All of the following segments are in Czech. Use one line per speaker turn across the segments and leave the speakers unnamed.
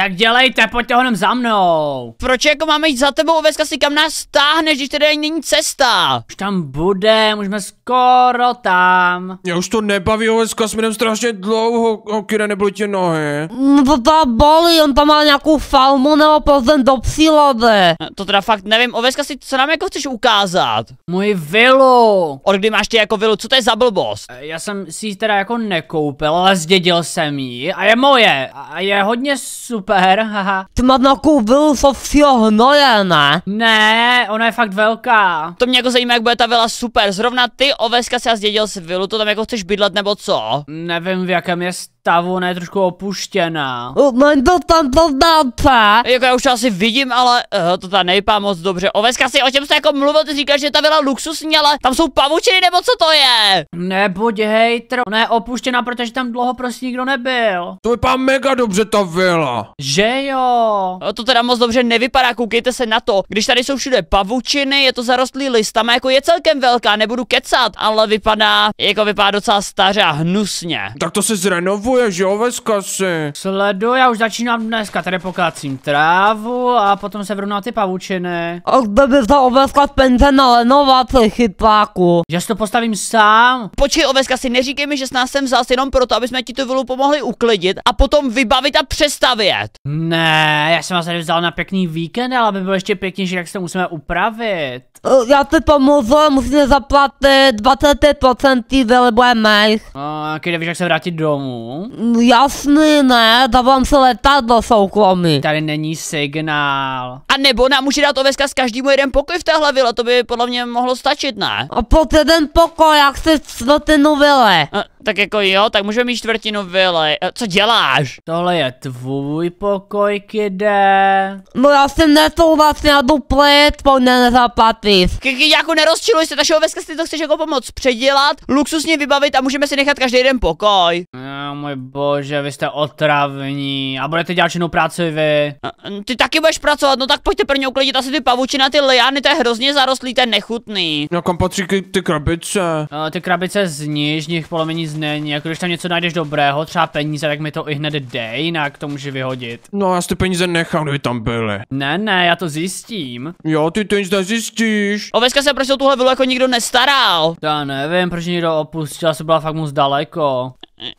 Tak dělejte, pojďte honem za mnou. Proč jako máme jít za tebou, Veska si kam nás stáhneš, když tady není cesta? Už tam bude, už jsme skoro tam. Já už to
nebaví, oveska, jsme jdem strašně dlouho, kde nebyly tě nohy.
No, to bolí, on tam má nějakou falmu nebo pozem do přílody. No,
to teda fakt nevím, Oveska si, co nám jako chceš ukázat? Můj vilu. Od kdy máš ty jako vilu, co to je za blbost? Eh, já jsem si ji teda jako nekoupil, ale zdědil jsem ji a je moje
a je hodně super super, haha. Ty má takovou vilu sofího no hnoje, ne? Ne, ona je
fakt velká. To mě jako zajímá, jak bude ta vila super. Zrovna ty, Oveska, se zdědil s vilu, to tam jako chceš bydlet nebo co? Nevím, v jakém je stavu, ona je trošku opuštěná.
Není to tam
to dáta. Jako já už asi vidím, ale uh, to ta nejpá moc dobře. Oveska si o čem jste jako mluvil, ty říkáš, že ta byla luxusní, ale tam jsou pavučiny nebo co to je? Nebuď hejtr, ona je opuštěná, protože tam dlouho prostě nikdo nebyl.
To vypadá mega dobře ta vila.
Že jo? To teda moc dobře nevypadá, koukejte se na to. Když tady jsou všude pavučiny, je to zarostlý listama, jako je celkem velká, nebudu kecat, ale vypadá, jako vypadá docela staře a hnusně. Tak to se zrenovu kupuješ, jo, ve skasy? Sledu, já už začínám dneska, tady pokácím trávu a potom se vrnu na ty pavučiny. A kde by ta oveska penze nalenovat, chytláku? Já si to postavím sám. Počkej, oveska, si neříkej mi, že s nás jsem vzal jenom proto, aby jsme ti tu vilu pomohli uklidit a potom vybavit a přestavět. Ne, já jsem vás tady vzal na pěkný víkend, ale aby byl ještě pěknější, jak se to musíme upravit.
Eh, já ti pomůžu, musíme zaplatit 25% bude mých.
A, když víš, jak se vrátit domů?
No jasný, ne, dávám se letadlo
soukromý. Tady není signál. A nebo nám může dát oveska s každým jeden pokoj v téhle vile, to by podle mě mohlo stačit, ne? A pod jeden pokoj, jak se čtvrtinu ty A, tak jako jo, tak můžeme mít čtvrtinu vile. co děláš? Tohle je tvůj
pokoj, kde? No já jsem nesouhlasný, já jdu plit, po nezaplatit.
Kiki, jako nerozčiluj se, takže oveska si to chceš jako pomoc předělat, luxusně vybavit a můžeme si nechat každý jeden pokoj. No, můj bože, vy jste otravní a budete dělat činnou práci vy. Ty taky budeš pracovat, no tak pojďte prvně uklidit asi ty pavučina, ty liány, to je hrozně zarostlý, to je nechutný.
No kam jako patří ty krabice?
No, ty krabice zniž, nich polomení z není, jako když tam něco najdeš dobrého, třeba peníze, tak mi to i hned dej, jinak to může vyhodit. No
já ty peníze nechám, kdyby tam byly.
Ne, ne, já to zjistím. Jo, ty to nic nezjistíš. O Veska se prostě tuhle vilu jako nikdo nestaral? Já nevím, proč někdo opustil, asi byla fakt moc daleko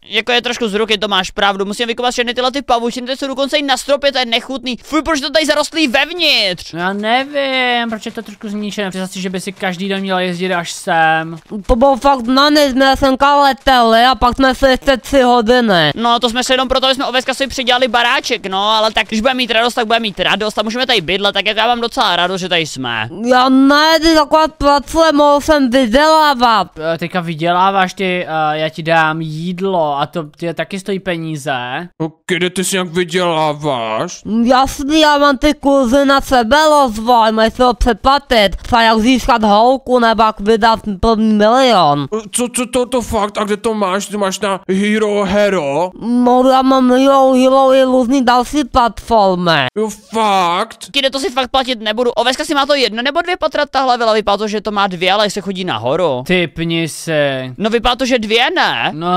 jako je trošku z ruky, to máš pravdu. Musím vykovat všechny tyhle ty pavučiny, jsou dokonce i na stropě, to je nechutný. Fuj, proč to tady zarostlý vevnitř? No já nevím, proč je to trošku zničené. Přesně si, že by si každý den měl jezdit až sem.
To byl fakt na jsme semka kaleteli a pak jsme se ještě tři hodiny. No, to jsme
se jenom proto, že jsme oveska si přidělali baráček, no, ale tak když budeme mít radost, tak budeme mít radost a můžeme tady bydlet, tak jak já mám docela rado, že tady jsme.
Já ne, ty taková pracuje, mohl jsem vydělávat. Eh, teďka vyděláváš ty, uh, já ti
dám jídlo jídlo a to tě taky stojí peníze. Ok, no, kde ty si
nějak vyděláváš? Mm, jasný, já mám ty kurzy na sebe rozvoj, mají se ho přeplatit. Třeba jak získat holku nebo jak vydat první milion. No, co, co to, to fakt? A kde to
máš? Ty máš na Hero
Hero? No, já mám Hero Hero i různý další platformy. Jo, fakt?
Kde to si fakt platit nebudu. Oveska si má to jedno nebo dvě patra, tahle vila vypadá to, že to má dvě, ale se chodí nahoru. Typni si. No vypadá to, že dvě ne. No,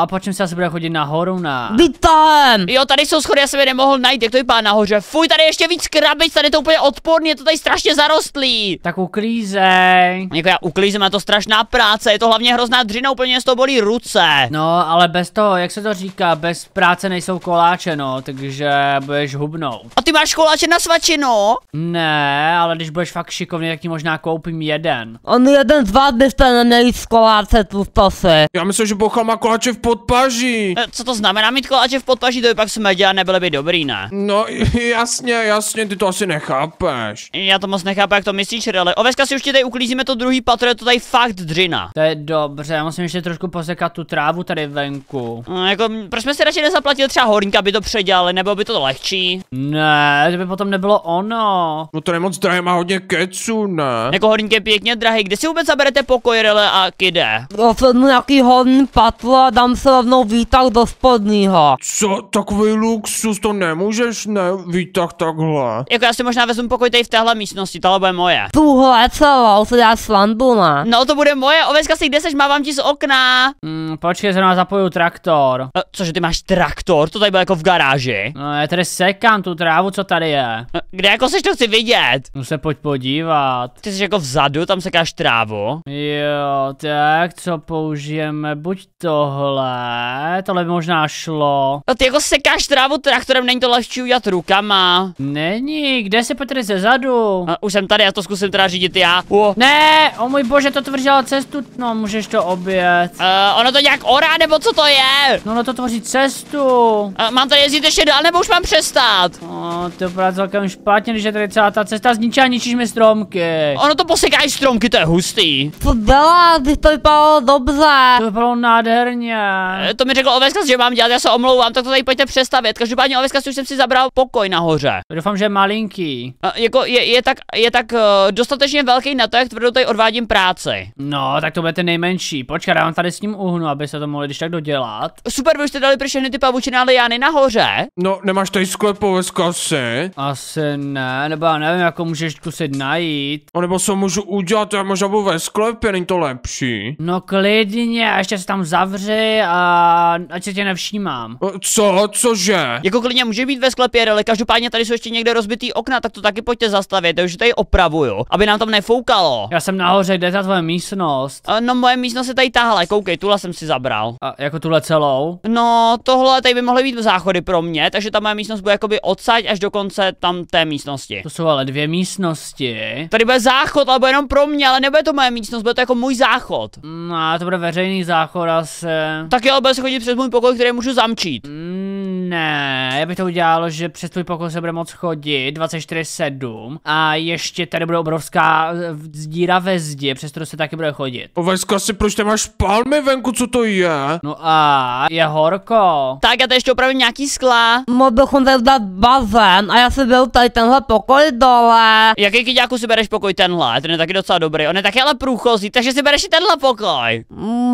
a po čem se asi bude chodit nahoru na... Bytám! Jo, tady jsou schody, já jsem je nemohl najít, jak to vypadá nahoře. Fuj, tady ještě víc krabic, tady je to úplně odporně, je to tady strašně zarostlý. Tak uklízej. Jako já uklízím, a to strašná práce, je to hlavně hrozná dřina, úplně z toho bolí ruce. No, ale bez toho, jak se to říká, bez práce nejsou koláče, no, takže budeš hubnou. A ty máš koláče na svačinu? Ne, ale když budeš fakt šikovný, tak ti možná koupím jeden.
On jeden, vás byste neměli z koláče tu se. Já myslím, že Bocha má koláče v podpaží. E,
co to znamená mít koláče v podpaží, to by pak jsme dělali, nebylo by dobrý, ne? No jasně, jasně, ty to asi nechápeš. Já to moc nechápu, jak to myslíš, ale Oveska si už tady uklízíme to druhý patro, je to tady fakt dřina. To je dobře, já musím ještě trošku posekat tu trávu tady venku. No, jako, proč jsme si radši nezaplatili třeba horníka, aby to předělali, nebo by to lehčí? Ne, to by potom nebylo ono. No to je moc drahé, má hodně keců, ne? Jako horník je pěkně drahý, kde si vůbec zaberete pokoj, Rele a kde?
Dosadnu no, nějaký horní patlo a dám tam se rovnou výtah do spodního. Co? Takový luxus, to nemůžeš, ne? Výtah takhle.
Jako já si možná vezmu pokoj tady v téhle místnosti, tohle bude moje.
Tuhle celou se dá slandu, ne? No to bude moje, ovečka si kde seš, mávám ti z okna.
Hmm, počkej, zrovna zapoju traktor. A, e, cože ty máš traktor? To tady bylo jako v garáži. No já tady sekám tu trávu, co tady je. A, e, kde jako seš, to chci vidět? No se pojď podívat. Ty jsi jako vzadu, tam sekáš trávu. Jo, tak co použijeme, buď tohle tohle, tohle by možná šlo. No ty jako sekáš trávu traktorem, není to lehčí udělat rukama. Není, kde se potřebuje ze zadu? A, už jsem tady, já to zkusím teda řídit já. Uh. Ne, o můj bože, to tvrdila cestu, no můžeš to obět. Uh, ono to nějak orá, nebo co to je? No no to tvoří cestu. Uh, mám tady jezdit ještě dál, nebo už mám přestat? No, to je celkem špatně, když je tady celá ta cesta zničá, ničíš mi stromky. Ono to posekáš stromky, to je hustý. To
byla, to vypadalo dobře. To vypadalo nádherně.
Eh, to mi řekl Oveskas, že mám dělat, já se omlouvám, tak to tady pojďte přestavit. Každopádně Oveskas už jsem si zabral pokoj nahoře. Doufám, že je malinký. A, eh, jako je, je tak, je tak uh, dostatečně velký na to, jak tvrdou tady odvádím práci. No, tak to bude ten nejmenší. Počkej, já vám tady s ním uhnu, aby se to mohli když tak dodělat. Super, vy už jste dali pro všechny ty pavučiny, ale já ne nahoře. No, nemáš tady sklep Oveskase? Asi ne, nebo já nevím, jako můžeš kusit najít. A nebo se můžu udělat, já možná ve sklepě, není to lepší. No klidně, ještě se tam zavři a ať se tě nevšímám. Co? Cože? Jako klidně může být ve sklepě, ale každopádně tady jsou ještě někde rozbitý okna, tak to taky pojďte zastavit, takže tady opravuju, aby nám tam nefoukalo. Já jsem nahoře, kde je ta tvoje místnost? A, no moje místnost je tady tahle, koukej, tuhle jsem si zabral. A jako tuhle celou? No, tohle tady by mohly být v záchody pro mě, takže ta moje místnost bude jakoby odsaď až do konce tam té místnosti. To jsou ale dvě místnosti. Tady bude záchod, ale bude jenom pro mě, ale nebude to moje místnost, bude to jako můj záchod. No, to bude veřejný záchod asi. Tak já ale bude se chodit přes můj pokoj, který můžu zamčít. Mm, ne, já bych to udělal, že přes tvůj pokoj se bude moc chodit 24-7 a ještě tady bude obrovská eh, díra ve zdi, přes kterou se taky bude chodit.
Ovejska si, proč tam máš palmy venku, co to je?
No a je horko. Tak já to ještě opravím nějaký skla. Mohl bychom tady dát bazén
a já si byl tady tenhle pokoj dole.
Jaký kyďáku si bereš pokoj tenhle? Ten je taky docela dobrý, on je taky ale průchozí, takže si bereš i tenhle pokoj.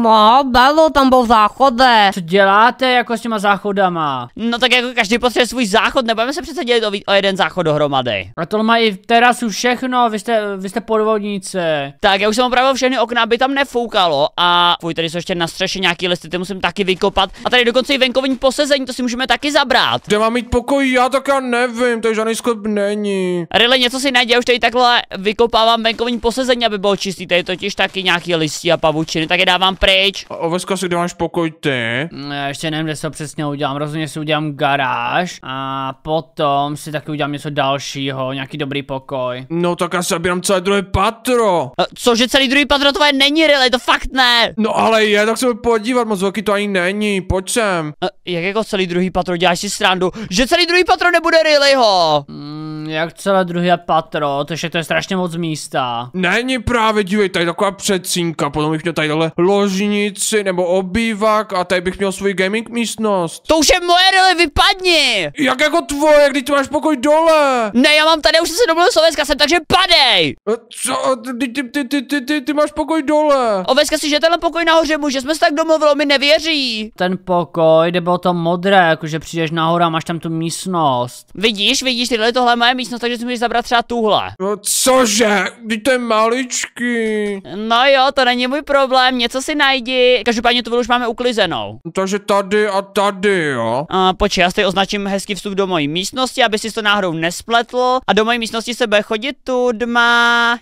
No, bylo tam byl
záchode. Co děláte jako s těma záchodama? No tak jako každý potřebuje svůj záchod, nebudeme se přece dělit o, o jeden záchod dohromady. A to mají v terasu všechno, vy jste, vy jste podvodníci. Tak já už jsem opravil všechny okna, aby tam nefoukalo a fuj, tady jsou ještě na střeše nějaký listy, ty musím taky vykopat. A tady dokonce i venkovní posezení, to si můžeme taky zabrat. Kde mám mít pokoj, já tak já
nevím, to žádný sklep není.
Rile, něco si najde, už tady takhle vykopávám venkovní posezení, aby bylo čistý, tady totiž taky nějaký listy a pavučiny, tak je dávám pryč. A oveska si, kde máš pokoj ty? Mm, já ještě nevím, kde se přesně udělám, rozhodně si udělám garáž a potom si taky udělám něco dalšího, nějaký dobrý pokoj. No tak já si nabírám celé druhé patro. Eh, cože celý druhý patro tvoje není, Rily, to fakt ne. No ale je, tak se podívat, moc velký to ani není, pojď sem. A, eh, jak jako celý druhý patro, děláš si srandu, že celý druhý patro nebude Rilyho? Mm, jak celé druhé patro, to je, to je strašně moc místa. Není
právě, dívej, tady taková předcínka, potom bych měl tady dole ložnici nebo obývák a tady bych měl svůj gaming místnost.
To už je moje Merily, vypadni! Jak jako tvoje, když tu máš pokoj dole? Ne, já mám tady, už jsem se domluvil s jsem, takže padej! Eh,
co? Ty, ty, ty, ty, ty, ty, ty máš pokoj dole.
Oveska si, že tenhle pokoj nahoře může, jsme se tak domluvili, mi nevěří. Ten pokoj, nebo to modré, jakože přijdeš nahoru a máš tam tu místnost. Vidíš, vidíš, tyhle tohle moje místnost, takže si můžeš zabrat třeba tuhle. No cože, ty to je maličký. No jo, to není můj problém, něco si najdi. Každopádně tu už máme uklizenou. Takže tady a tady, jo. A počkej, já si označím hezký vstup do mojí místnosti, aby si to náhodou nespletl. A do mojí místnosti se bude chodit tu dma.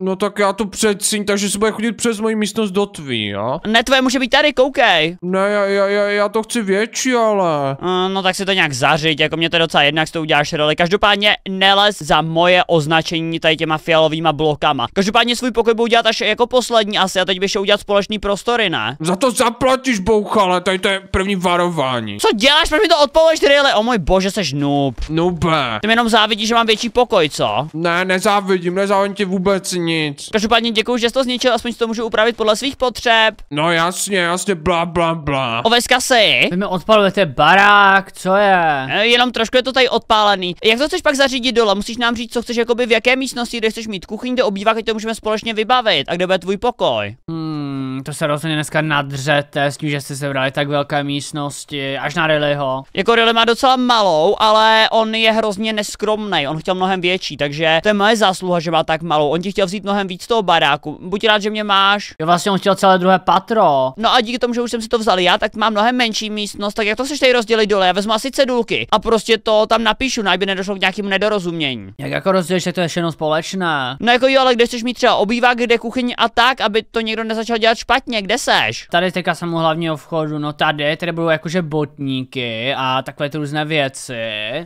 No tak já to přecím, takže se bude chodit přes moji místnost do tvý, jo? Ne, tvoje může být tady, koukej.
Ne, já, já,
já, já to chci větší, ale. Uh, no tak si to nějak zařiď, jako mě to je docela jednak, to uděláš roli. Každopádně nelez za moje označení tady těma fialovýma blokama. Každopádně svůj pokoj budu dělat až jako poslední asi a teď bych udělat společný prostory, ne? Za to zaplatíš, bouchale, tady to je první varování. Co děláš? děláš? Proč mi to odpověď, Rile? O můj bože, seš noob. Noob. Ty mi jenom závidíš, že mám větší pokoj, co? Ne, nezávidím, nezávidím ti vůbec nic. Každopádně děkuji, že jsi to zničil, aspoň si to můžu upravit podle svých potřeb. No jasně, jasně, bla, bla, bla. Oveska si. Vy mi odpalujete barák, co je? E, jenom trošku je to tady odpálený. Jak to chceš pak zařídit dole? Musíš nám říct, co chceš, jakoby v jaké místnosti, kde chceš mít kuchyň, kde obývák, to můžeme společně vybavit. A kde bude tvůj pokoj? Hmm. Mm, to se rozhodně dneska nadřete s tím, že jste sebrali tak velké místnosti, až na Rillyho. Jako Rilly má docela malou, ale on je hrozně neskromný, on chtěl mnohem větší, takže to je moje zásluha, že má tak malou. On ti chtěl vzít mnohem víc toho baráku. Buď rád, že mě máš. Jo, vlastně on chtěl celé druhé patro. No a díky tomu, že už jsem si to vzal já, tak mám mnohem menší místnost, tak jak to se tady rozdělit dole? Já vezmu asi cedulky a prostě to tam napíšu, najby no, nedošlo k nějakým nedorozumění. Jak jako rozdělíš, že to je všechno společné? No jako jo, ale kde chceš mít třeba obývák, kde kuchyň a tak, aby to někdo nezačal dělat špatně špatně, kde seš? Tady teďka jsem u hlavního vchodu, no tady, tady budou jakože botníky a takové ty různé věci.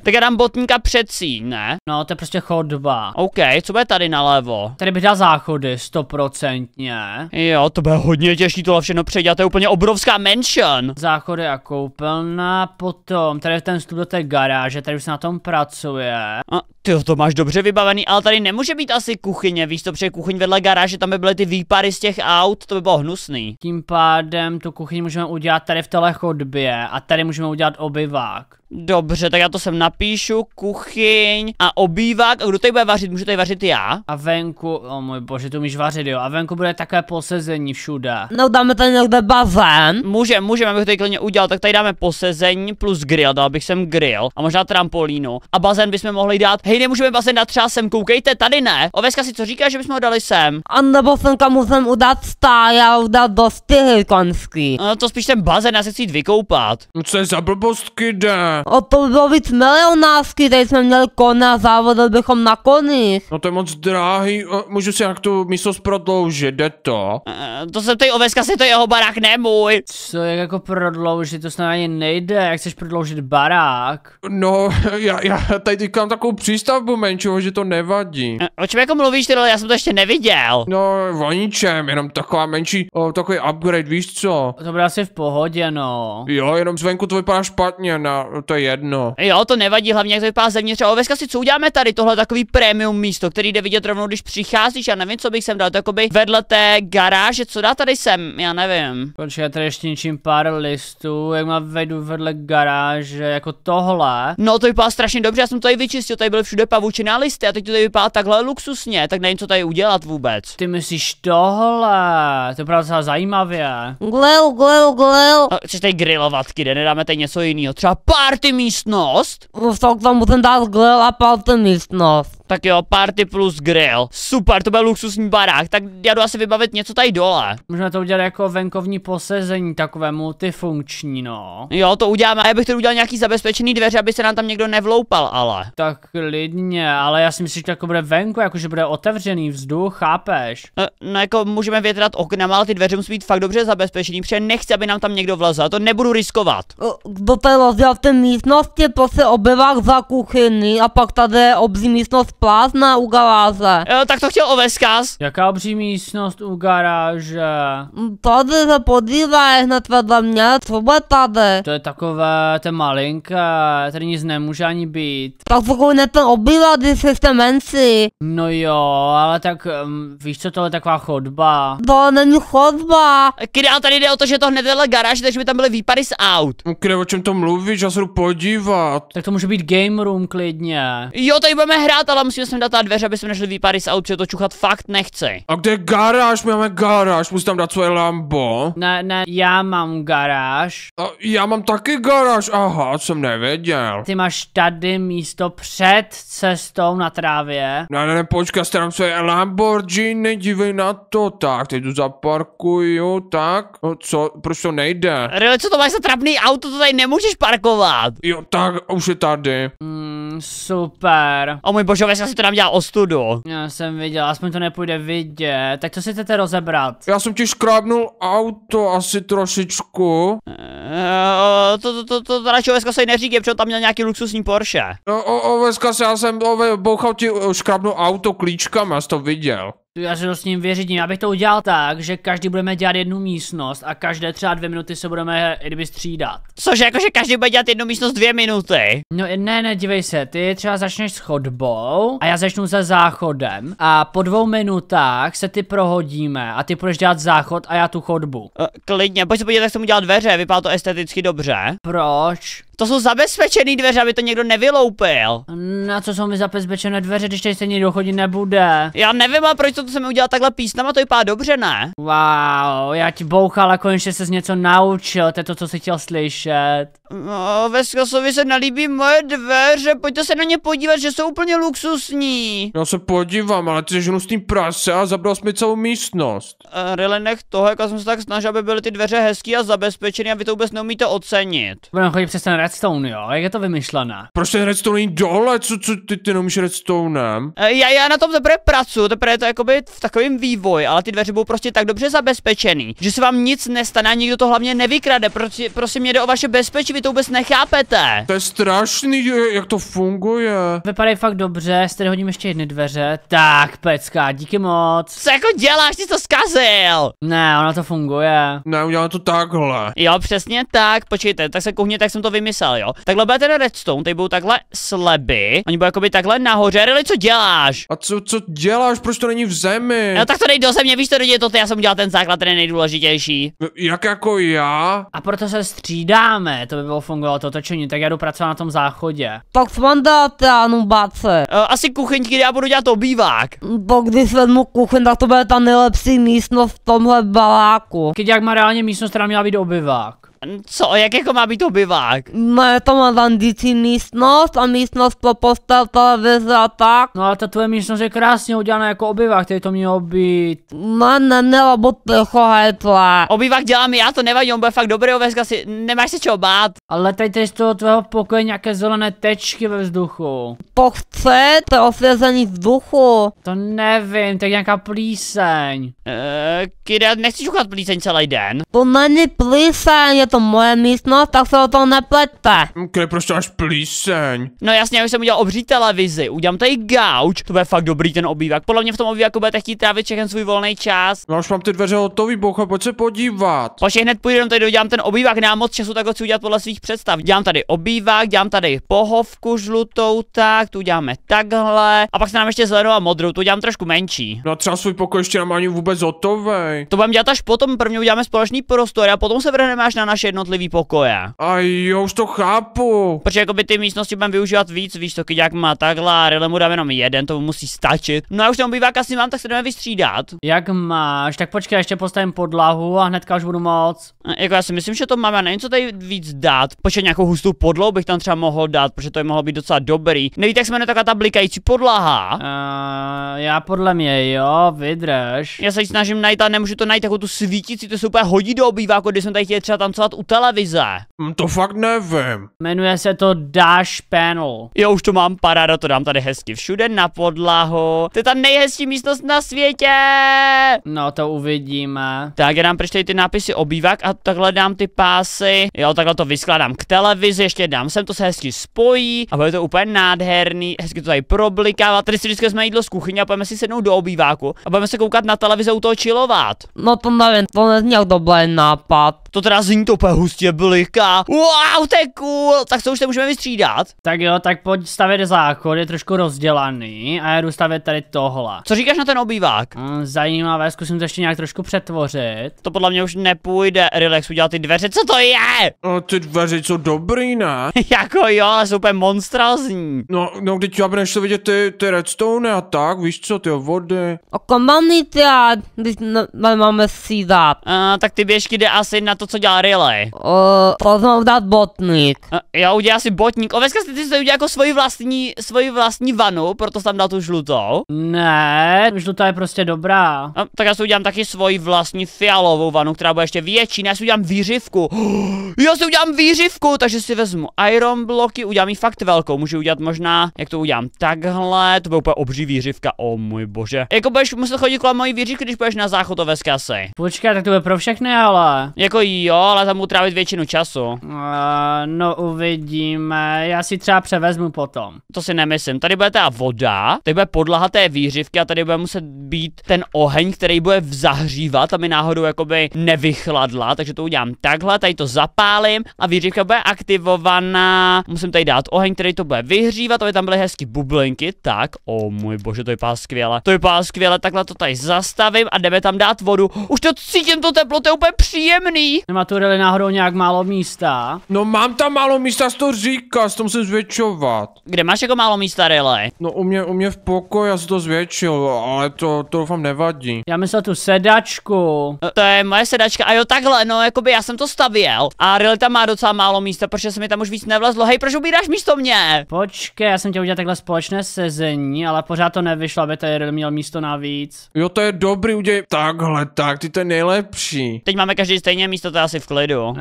Tak já dám botníka před ne? No, to je prostě chodba. OK, co bude tady nalevo? Tady bych dal záchody, stoprocentně. Jo, to bude hodně těžší tohle všechno předělat, to je úplně obrovská mansion. Záchody a koupelna, potom tady je ten vstup do té garáže, tady už se na tom pracuje. A ty to máš dobře vybavený, ale tady nemůže být asi kuchyně, víš to, protože kuchyň vedle garáže, tam by byly ty výpary z těch aut, to by bylo hnusný. Tím pádem tu kuchyň můžeme udělat tady v téhle chodbě a tady můžeme udělat obyvák. Dobře, tak já to sem napíšu, kuchyň a obývák. A kdo tady bude vařit? Můžu tady vařit já? A venku, o oh můj bože, tu můžeš vařit, jo. A venku bude takové posezení všude.
No dáme tady někde bazén. Může,
můžeme, abych tady klidně udělal, tak tady dáme posezení plus grill, dal bych sem grill a možná trampolínu. A bazén bychom mohli dát. Hej, nemůžeme bazén dát třeba sem, koukejte, tady ne. Oveska si co říká, že bychom ho dali sem?
A nebo kam musím udat stáj a udat do konský. No to spíš ten bazén, já se chci jít vykoupat. No, co je za blbostky, jde? Opobavit milionářský, tady jsme měli kone a závodili bychom na koních. No to je moc drahý, můžu si jak tu
místnost prodloužit, jde to? E, to
se tady oveska, si to jeho barák nemůj. Co, jak jako prodloužit, to snad ani nejde, jak chceš prodloužit barák? No, já, já
tady teďka takovou přístavbu menšího, že to nevadí. E,
o čem jako mluvíš, ty já jsem to ještě neviděl.
No, o ničem, jenom taková menší, o, takový upgrade, víš co? To bude asi v pohodě, no. Jo, jenom zvenku to vypadá špatně, na, to to jedno.
Jo, to nevadí, hlavně jak to vypadá zevnitř. A veska si, co uděláme tady? Tohle takový premium místo, který jde vidět rovnou, když přicházíš. Já nevím, co bych sem dal. To jakoby vedle té garáže, co dá tady sem? Já nevím. já tady ještě ničím pár listů, jak má vedu vedle garáže, jako tohle. No, to vypadá strašně dobře, já jsem to tady vyčistil, tady byly všude pavučená listy a teď to tady vypadá takhle luxusně, tak nevím, co tady udělat vůbec. Ty myslíš tohle? To je docela zajímavě.
Glel, glel, glel.
No, chceš tady grilovat, kde nedáme tady něco jiného, třeba pár Partem isto O pessoal que está mudando a lá para o Altamiste nosso. Tak jo, party plus grill. Super, to byl luxusní barák, tak já jdu asi vybavit něco tady dole. Můžeme to udělat jako venkovní posezení, takové multifunkční, no. Jo, to uděláme, a já bych to udělal nějaký zabezpečený dveře, aby se nám tam někdo nevloupal, ale. Tak lidně. ale já si myslím, že to jako bude venku, jakože bude otevřený vzduch, chápeš? No, no jako můžeme větrat okna, ale ty dveře musí být fakt dobře zabezpečený, protože nechci, aby nám tam někdo vlezl, to nebudu riskovat.
Kdo tady rozdělal ty místnosti, to se obyvák za kuchyni a pak tady je obří místnost plázna u galáze.
Jo, tak to chtěl oveskaz. Jaká obří místnost u garáže? Mm,
tady se podívej, hned vedle mě, co bude tady?
To je takové, to je malinké, tady nic nemůže ani být.
Tak pokud ten obývat, když jste menci. No
jo, ale tak um, víš co, tohle je taková chodba.
To není chodba.
ale tady jde o to, že to hned vedle garáže, takže by tam byly výpady z aut. Kde o čem to mluvíš, já se jdu podívat. Tak to může být game room
klidně.
Jo, tady budeme hrát, ale ale musíme sem dát ta dveře, aby jsme našli výpady z aut, to čuchat fakt nechce.
A kde je garáž? My máme garáž, musím tam dát svoje lambo.
Ne, ne, já mám
garáž. A já mám taky garáž, aha, jsem nevěděl.
Ty máš tady místo před cestou na trávě.
Ne, ne, ne, počkej, starám svoje Lamborghini, dívej na to, tak, teď tu zaparkuju, tak, no co, proč to nejde?
Ryle, co to máš za trapný auto, to tady nemůžeš parkovat. Jo, tak, už je tady. Mm, super. O můj bože, dneska si to nám dělá ostudu. Já jsem viděl, aspoň to nepůjde vidět. Tak co si chcete rozebrat? Já jsem ti škrábnul auto asi trošičku. to, to, to, to, to radši Oveska se neříkej, protože tam měl nějaký luxusní Porsche. No, o,
Oveska, já jsem, ove, bouchal ti škrábnul auto klíčkama, jsi to viděl.
Já se to s ním vyřídím. Já bych to udělal tak, že každý budeme dělat jednu místnost a každé třeba dvě minuty se budeme kdyby střídat. Cože, jakože každý bude dělat jednu místnost dvě minuty? No ne, ne, dívej se, ty třeba začneš s chodbou a já začnu se záchodem a po dvou minutách se ty prohodíme a ty budeš dělat záchod a já tu chodbu. Uh, klidně, pojď se podívat, jak jsem udělal dveře, vypadá to esteticky dobře. Proč? To jsou zabezpečené dveře, aby to někdo nevyloupil. Na co jsou mi zabezpečené dveře, když tady se někdo chodit nebude? Já nevím, a proč to, to jsem udělal takhle písnama, to vypadá dobře, ne? Wow, já ti bouchal a konečně se něco naučil, to je to, co jsi chtěl slyšet. No, Veskasovi se nalíbí moje dveře, pojďte se na ně podívat, že jsou úplně luxusní.
Já se podívám, ale ty jsi hnusný prase a zabral jsi
mi celou místnost. Uh, eh, really nech toho, jak jsem se tak snažil, aby byly ty dveře hezký a zabezpečený a vy to vůbec neumíte ocenit. Budeme chodit přes ten redstone, jo? Jak je to vymyšlená? Proč ten redstone není dole?
Co, co ty, ty nemůžeš redstonem?
E, eh, já, já na tom teprve pracuji, teprve je to jakoby v takovém vývoj, ale ty dveře budou prostě tak dobře zabezpečený, že se vám nic nestane a nikdo to hlavně nevykrade. proč prosím, mě jde o vaše bezpečí, vy to vůbec nechápete. To je strašný, jak to funguje. Vypadají fakt dobře, z tady hodím ještě jedny dveře. Tak, pecka, díky moc. Co jako děláš, ty to zkazil? Ne, ono to funguje. Ne, udělám to takhle. Jo, přesně tak, počkejte, tak se kuchně, tak jsem to vymyslel myslel, jo. Takhle bude ten redstone, teď budou takhle sleby, oni budou jakoby takhle nahoře. Rily, co děláš? A co, co děláš, proč to není v zemi? No tak to nejde do země, víš to, je to ty, já jsem udělal ten základ, ten je nejdůležitější. No, jak jako já? A proto se střídáme, to by bylo fungovalo to točení, tak já jdu pracovat na tom záchodě.
Tak smandáte, anubáce. báce. asi kuchyňky, já budu dělat obývák. Bo když vezmu kuchyň, tak to bude ta nejlepší místnost v tomhle baláku. Když jak má reálně místnost, která měla být obývák. Co, jak jako má být obyvák? No je to má bandicí místnost a místnost pro postel televize a tak. No ale ta tvoje místnost je krásně udělaná jako obyvák, který to mělo být.
No ne, ne, lebo to je jako Obyvák dělám já, to nevadí, on bude fakt dobrý ovezka, si, nemáš se čeho bát. Ale tady tady z toho tvého pokoje nějaké zelené tečky ve vzduchu. To chce, to je osvězení vzduchu. To nevím, tak nějaká plíseň. Eee, eh, Kida, nechci čukat plíseň celý den. To není plíseň, je to to moje místnost, tak se o to nepleťte. Ok, proč prostě až plíseň? No jasně, já už jsem udělal obří televizi, udělám tady gauč, to bude fakt dobrý ten obývák. Podle mě v tom obýváku budete chtít trávit všechny svůj volný čas. No už mám ty dveře hotový, bocha, pojď se podívat. Pošli hned půjdem tady udělám ten obývák, nemám moc času, tak ho chci udělat podle svých představ. Dělám tady obývák, dělám tady pohovku žlutou, tak, tu uděláme takhle. A pak se nám ještě zelenou a modrou, tu dělám trošku menší. No třeba svůj pokoj ještě nemám ani vůbec hotový. To budeme dělat až potom, prvně uděláme společný prostor a potom se vrhneme až na naše jednotlivý pokoje. A jo, už to chápu. Protože jako by ty místnosti budeme využívat víc, víš, to jak má takhle a Rile mu dáme jenom jeden, to musí stačit. No a už tam bývá asi mám, tak se jdeme vystřídat. Jak máš, tak počkej, ještě postavím podlahu a hnedka už budu moc. A, no, jako já si myslím, že to máme, nevím, co tady víc dát. Počkej, nějakou hustou podlahu bych tam třeba mohl dát, protože to je mohlo být docela dobrý. Nevíte, jak se jmenuje taková ta blikající podlaha? Uh, já podle mě jo, vydrž. Já se snažím najít a nemůžu to najít, jako tu svítící, to se úplně hodí do obýváku, když jsem tady chtěl třeba tancovat u televize? Hm, to fakt nevím. Jmenuje se to Dash Panel. Jo, už to mám, paráda, to dám tady hezky všude na podlahu. To je ta nejhezčí místnost na světě. No, to uvidíme. Tak, já dám pryč ty nápisy obývák a takhle dám ty pásy. Jo, takhle to vyskládám k televizi, ještě dám sem, to se hezky spojí a bude to úplně nádherný. Hezky to tady problikává. Tady si vždycky jsme jídlo z kuchyně a pojďme si sednout do obýváku a budeme se koukat na televizi u toho čilovat.
No to nevím, to není dobrý nápad. To teda zní to úplně hustě bylika. Wow,
to je cool. Tak to už se můžeme vystřídat? Tak jo, tak pojď stavět záchod, je trošku rozdělaný a já jdu stavět tady tohle. Co říkáš na ten obývák? Mm, zajímavé, zkusím to ještě nějak trošku přetvořit. To podle mě už nepůjde, relax, udělat ty dveře, co to je? No, ty dveře jsou dobrý, ne? jako jo, ale jsou úplně monstrozní. No,
no, teď já budeš to vidět ty, ty redstone a tak, víš co, ty vody.
A kam mám když máme sídat? Uh, eh, tak ty běžky jde asi na to to, co dělá Riley. Uh,
poznám dát botník. Uh, já udělám si botník. Oveska, ty jsi udělal jako svoji vlastní, svoji vlastní vanu, proto jsem tam dal tu žlutou. Ne, žlutá je prostě dobrá. Uh, tak já si udělám taky svoji vlastní fialovou vanu, která bude ještě větší. Ne, já si udělám výřivku. já si udělám výřivku, takže si vezmu iron bloky, udělám ji fakt velkou. Můžu udělat možná, jak to udělám takhle, to bude úplně obří výřivka. O oh, můj bože. Jako budeš muset chodit kolem mojí výřivky, když budeš na záchod Oveska Počkej, tak to bude pro všechny, ale. Jako jo, ale tam budu trávit většinu času. Uh, no uvidíme, já si třeba převezmu potom. To si nemyslím, tady bude ta voda, tady bude podlaha té výřivky a tady bude muset být ten oheň, který bude zahřívat, aby náhodou jakoby nevychladla, takže to udělám takhle, tady to zapálím a výřivka bude aktivovaná. Musím tady dát oheň, který to bude vyhřívat, aby tam byly hezky bublinky, tak, o oh, můj bože, to vypadá skvěle, to vypadá skvěle, takhle to tady zastavím a jdeme tam dát vodu. Už to cítím, to teplo, to je úplně příjemný. Nemá tu rally náhodou nějak málo místa? No mám tam málo místa, z to říká, to musím zvětšovat. Kde máš jako málo místa, rally? No u mě, u mě v pokoji, já jsem to zvětšil, ale to, to doufám nevadí. Já myslel tu sedačku. Eh, to je moje sedačka, a jo takhle, no jakoby já jsem to stavěl. A rally tam má docela málo místa, protože se mi tam už víc nevlezlo. Hej, proč ubíráš místo mě? Počkej, já jsem tě udělal takhle společné sezení, ale pořád to nevyšlo, aby tady rally měl místo navíc. Jo, to je dobrý, udělej takhle, tak, ty to je nejlepší. Teď máme každý stejně místo, to asi v klidu. Uh,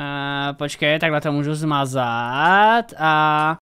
počkej, takhle to můžu zmazat a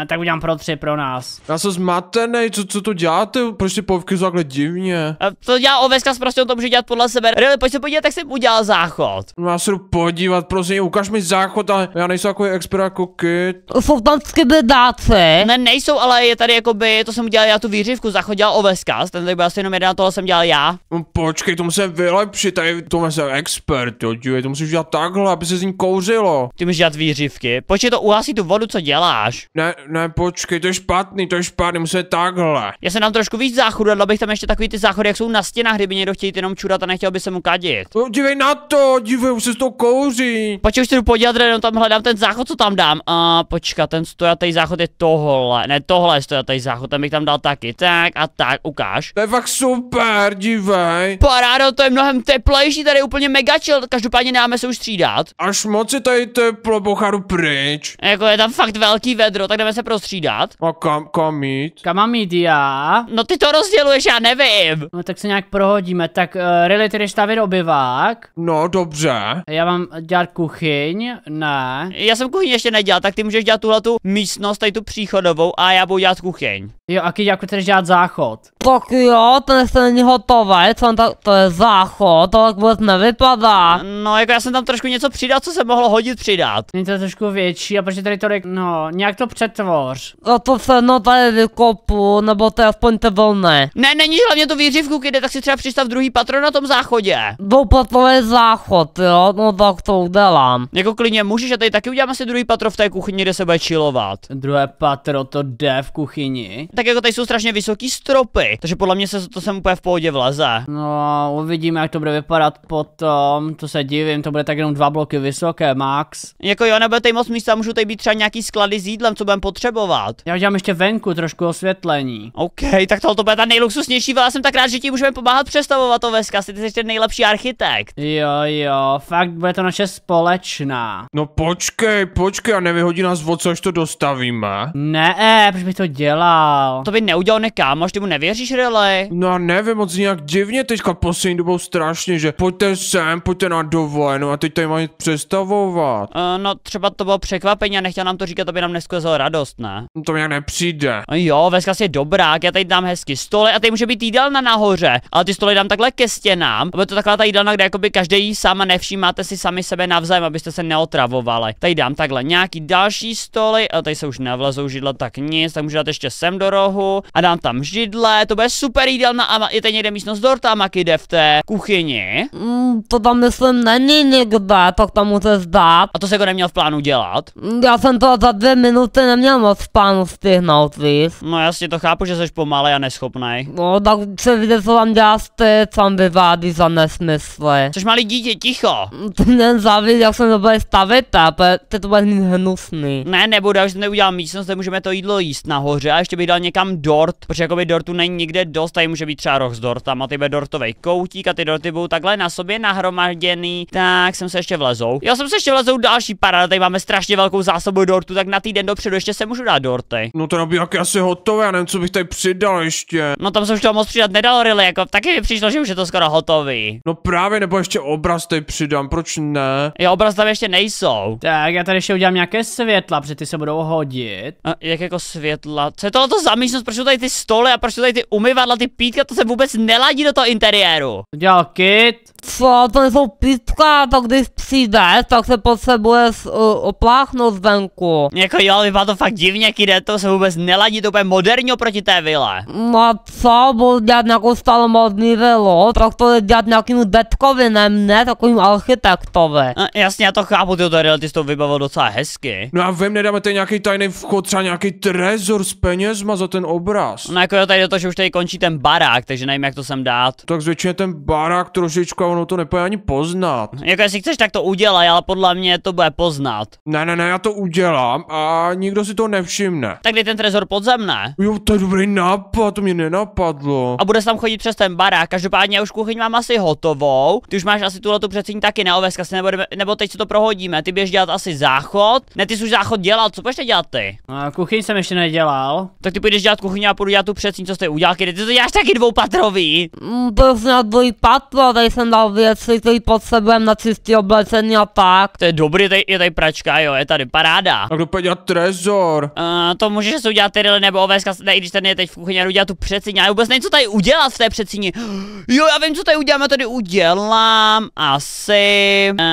uh, tak udělám pro tři pro nás.
Já jsem zmatený, co, co to děláte? Proč ty povky jsou takhle divně? Uh,
to dělá Oveska, prostě on to může dělat podle sebe. Really,
pojď se podívat, jak jsem udělal záchod. No, já se jdu podívat, prosím, ukaž mi
záchod, ale já nejsem jako expert jako Kit. Jsou tam skybedáce. Ne, nejsou, ale je tady jako by. to jsem udělal já tu výřivku, záchod dělal Oveska, ten tady byl asi jenom jeden, tohle jsem dělal já. No, počkej,
to musím vylepšit, tady to jsem expert, jo, to musíš můžeš dělat takhle, aby se z ní kouřilo. Ty můžeš dělat výřivky. Počkej, to uhasí tu vodu, co děláš. Ne, ne, počkej, to je špatný, to je špatný, musí takhle.
Já se nám trošku víc záchodu, dal bych tam ještě takový ty záchody, jak jsou na stěnách, kdyby někdo chtěl jenom čurat a nechtěl by se mu kadit. No, dívej na to, dívej, už se to kouří. Počkej, už jdu podívat, jenom tam hledám ten záchod, co tam dám. A počka, ten stojatý záchod je tohle. Ne, tohle je stojatý záchod, ten bych tam dal taky. Tak a tak, ukáž. To je fakt super, dívej. Parádo, to je mnohem teplejší, tady je úplně mega chill. Každopádně nemáme se už střídat. Až moc je tady to bocharu pryč. Jako je tam fakt velký vedro, tak jdeme se prostřídat. A kam, kam mít? Kam mám jít já? No ty to rozděluješ, já nevím. No tak se nějak prohodíme, tak uh, eh, Rily, ty jdeš stavit obyvák. No dobře. Já mám dělat kuchyň, ne. Já jsem kuchyň ještě nedělal, tak ty můžeš dělat tuhle tu místnost, tady tu příchodovou a já budu dělat kuchyň.
Jo, a když jako chceš dělat záchod. Tak jo, to ještě není hotové, co on tak, to je záchod, to tak vůbec nevypadá. No, jako já jsem tam trošku něco přidal, co se mohlo hodit
přidat. Není to trošku větší, a protože tady tolik, no, nějak to přetvoř. No, to se no tady
vykopu, nebo to je aspoň to volné.
Ne, není hlavně to výřivku, kde tak si třeba přistav druhý patro na tom záchodě.
Dvoupatrový záchod, jo, no tak to udělám. Jako klidně
můžeš a tady taky uděláme si druhý patro v té kuchyni, kde se bude čilovat. Druhé patro to jde v kuchyni tak jako tady jsou strašně vysoký stropy, takže podle mě se to sem úplně v pohodě vleze.
No,
uvidíme, jak to bude vypadat potom, to se divím, to bude tak jenom dva bloky vysoké, max. Jako jo, nebude tady moc místa, můžu tady být třeba nějaký sklady s jídlem, co budeme potřebovat. Já udělám ještě venku trošku osvětlení. OK, tak tohle to bude ta nejluxusnější vila, jsem tak rád, že ti můžeme pomáhat přestavovat to veska, jsi ještě nejlepší architekt. Jo, jo, fakt bude to naše společná. No
počkej, počkej, a nevyhodí nás vod, až to dostavíme. Ne, eh, proč bych to dělal?
udělal. To by neudělal ne kámoš, ty mu nevěříš, Rele?
No nevím, moc nějak divně teďka poslední dobou strašně, že pojďte sem, pojďte na dovolenou a teď tady mají představovat.
Uh, no třeba to bylo překvapení a nechtěl nám to říkat, aby nám neskazil radost, ne? No, to mě nepřijde. No jo, Veska si je dobrá. já tady dám hezky stole a tady může být jídelna nahoře, ale ty stoly dám takhle ke stěnám, aby to taková ta jídelna, kde jakoby každý jí sám a nevšímáte si sami sebe navzájem, abyste se neotravovali. Tady dám takhle nějaký další stoly, a tady se už nevlezou židla, tak nic, tak můžu dát ještě sem do rohu a dám tam židle, to bude super jídelná a je tady někde místnost dortama, jde v té
kuchyni. Mm, to tam myslím není nikde, tak tam může zdát. A to se jako neměl v plánu dělat? Já jsem to za dvě minuty neměl moc v plánu stihnout, víš. No jasně, to chápu, že jsi pomalej a neschopnej. No tak se vidě, co tam děláš ty, co tam vyvádí za nesmysly. Což malý dítě, ticho. To mě závidí, jak jsem to bude stavit, a ty to bude hnusný.
Ne, nebude, už neudělám místnost, můžeme to jídlo jíst nahoře a ještě bych dal někam dort, protože jakoby dortu není nikde dost, tady může být třeba roh s dortama, ty bude dortovej koutík a ty dorty budou takhle na sobě nahromaděný, tak jsem se ještě vlezou. Já jsem se ještě vlezou další parada, tady máme strašně velkou zásobu dortu, tak na týden dopředu ještě se můžu dát dorty. No to by jak asi hotové, já nevím, co bych tady přidal ještě. No tam jsem už toho moc přidat nedal, really, jako taky mi přišlo, že už je to skoro hotový. No právě, nebo ještě obraz tady přidám, proč ne? Jo, obraz tam ještě nejsou. Tak já tady ještě udělám nějaké světla, protože ty se budou hodit. A, jak jako světla? Co je tohoto samý místnost, proč jsou tady ty stoly a proč jsou tady ty umyvadla, ty pítka, to se vůbec neladí do toho interiéru.
dělal Kit co to jsou pítka? tak když přijde, tak se potřebuješ uh, opláchnout zvenku. Jako jo, vypadá to fakt divně, kde to se vůbec neladí, to bude moderní
oproti té vile.
No co, budu dělat nějakou stalomodní vilu, tak to je dělat nějakým detkovi, ne takovým architektovi. No,
jasně, já to chápu, ty to reality to vybavil docela hezky. No
a vím, nedáme tady nějaký tajný vchod, třeba nějaký
trezor s penězma za ten obraz. No jako jo, tady je to, že už tady končí ten barák, takže nevím, jak to sem dát. Tak zvětšině ten barák trošičku, ono to nepoje ani poznat. Jako jestli chceš, tak to udělej, ale podle mě to bude poznat.
Ne, ne, ne, já to udělám a nikdo si to nevšimne.
Tak kde ten trezor podzemné? Jo, to je dobrý nápad, to mě nenapadlo. A bude tam chodit přes ten barák, každopádně já už kuchyň mám asi hotovou. Ty už máš asi tuhle tu přecení taky neoveska, si nebudeme, nebo teď si to prohodíme. Ty běž dělat asi záchod. Ne, ty jsi už záchod dělal, co budeš dělat ty? A no, kuchyň jsem ještě nedělal. Tak ty půjdeš dělat
kuchyň a půjdu dělat tu přecení, co jste udělal, kdy ty to děláš taky dvoupatrový. Mm, to jsem na dvojpatro, tady jsem nechal věci, který potřebujeme na čistý oblečení a tak. To je dobrý, tady, je tady pračka, jo, je tady paráda. A kdo pojď trezor? Uh, to můžeš si udělat ty nebo ovést, ne,
i když ten je teď v kuchyni, udělat tu přecíně. Já vůbec nevím, co tady udělat v té přecíně. Jo, já vím, co tady uděláme, tady udělám. Asi, uh,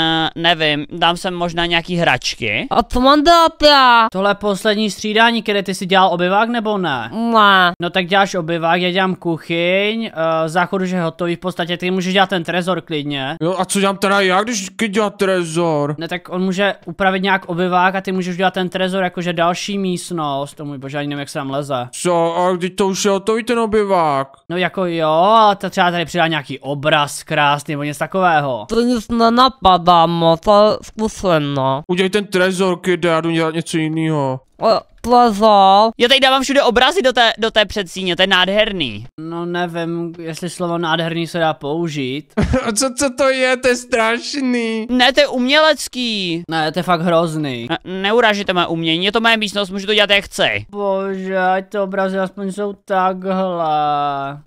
nevím, dám sem možná nějaký
hračky.
A co mám dát já? Tohle poslední střídání, které ty si dělal obyvák nebo ne? Ne. No tak děláš obyvák, já dělám kuchyň, uh, eh, záchod už je hotový, v podstatě ty můžeš dělat ten trezor Trezor klidně. Jo, a co dělám teda já, když dělat Trezor? Ne, tak on může upravit nějak obyvák a ty můžeš dělat ten Trezor jakože další místnost. To oh můj bože, ani nevím, jak se tam leze. Co, a když to už je hotový ten obyvák? No jako jo, ale to třeba tady přidá nějaký obraz krásný nebo něco takového. To
nic nenapadá moc, ale zkusím no. Udělej ten
Trezor, kde já jdu dělat něco jiného
splazal. Já tady dávám všude obrazy do té, do té předsíně, to je nádherný. No nevím, jestli slovo nádherný se dá použít. co, co to je, to je strašný. Ne, to je umělecký. Ne, to je fakt hrozný. Ne, neuražíte mé umění, je to moje místnost, můžu to dělat jak chci. Bože, ať to obrazy aspoň jsou takhle.